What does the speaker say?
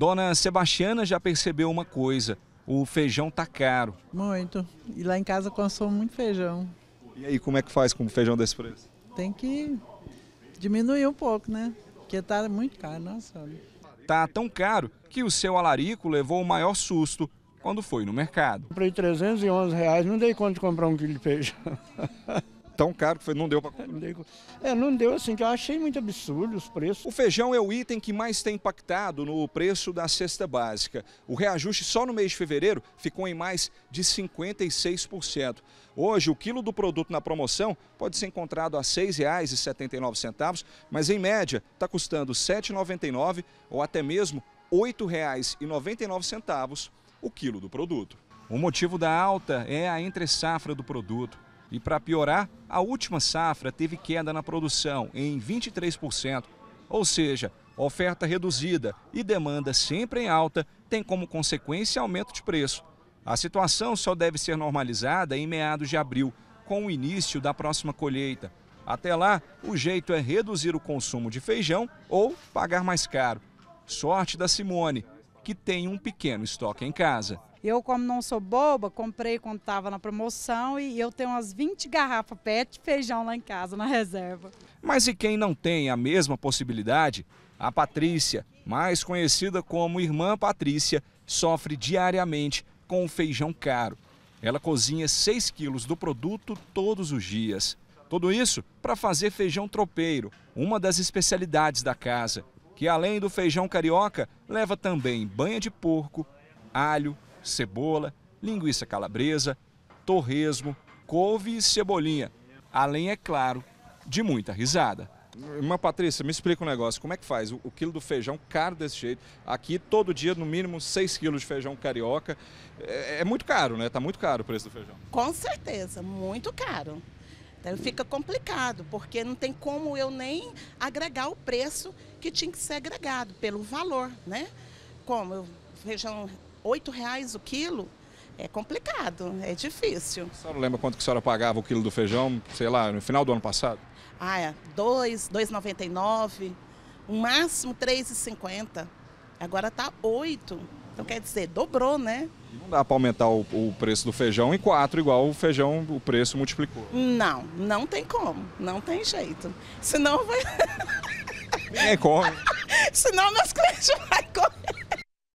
Dona Sebastiana já percebeu uma coisa: o feijão tá caro. Muito. E lá em casa consome muito feijão. E aí, como é que faz com o feijão desse preço? Tem que diminuir um pouco, né? Porque tá muito caro, nossa. Tá tão caro que o seu alarico levou o maior susto quando foi no mercado. Comprei 311 reais, não dei conta de comprar um quilo de feijão. tão caro que foi, não deu para É, não deu assim, que eu achei muito absurdo os preços. O feijão é o item que mais tem impactado no preço da cesta básica. O reajuste só no mês de fevereiro ficou em mais de 56%. Hoje, o quilo do produto na promoção pode ser encontrado a R$ 6,79, mas em média está custando R$ 7,99 ou até mesmo R$ 8,99 o quilo do produto. O motivo da alta é a entre-safra do produto. E para piorar, a última safra teve queda na produção em 23%, ou seja, oferta reduzida e demanda sempre em alta tem como consequência aumento de preço. A situação só deve ser normalizada em meados de abril, com o início da próxima colheita. Até lá, o jeito é reduzir o consumo de feijão ou pagar mais caro. Sorte da Simone, que tem um pequeno estoque em casa. Eu, como não sou boba, comprei quando estava na promoção e eu tenho umas 20 garrafas PET de feijão lá em casa, na reserva. Mas e quem não tem a mesma possibilidade? A Patrícia, mais conhecida como Irmã Patrícia, sofre diariamente com o feijão caro. Ela cozinha 6 quilos do produto todos os dias. Tudo isso para fazer feijão tropeiro, uma das especialidades da casa, que além do feijão carioca, leva também banha de porco, alho, cebola, linguiça calabresa, torresmo, couve e cebolinha. Além, é claro, de muita risada. Irmã Patrícia, me explica um negócio. Como é que faz? O, o, quilo do feijão caro desse jeito. Aqui, todo dia, no mínimo, 6 quilos de feijão carioca. É, é muito caro, né? Tá muito caro o preço do feijão. Com certeza, muito caro. Então fica complicado, porque não tem como eu nem agregar o preço que tinha que ser agregado, pelo valor, né? Como eu, feijão oito reais o quilo, é complicado, é difícil. A senhora lembra quanto que a senhora pagava o quilo do feijão, sei lá, no final do ano passado? Ah, é, dois, 2,99, o máximo 3,50. Agora está 8. Então quer dizer, dobrou, né? Não dá para aumentar o, o, preço do feijão em 4, igual o feijão, o preço multiplicou. Não, não tem como. Não tem jeito. Senão vai. Ninguém come. Senão meus clientes vão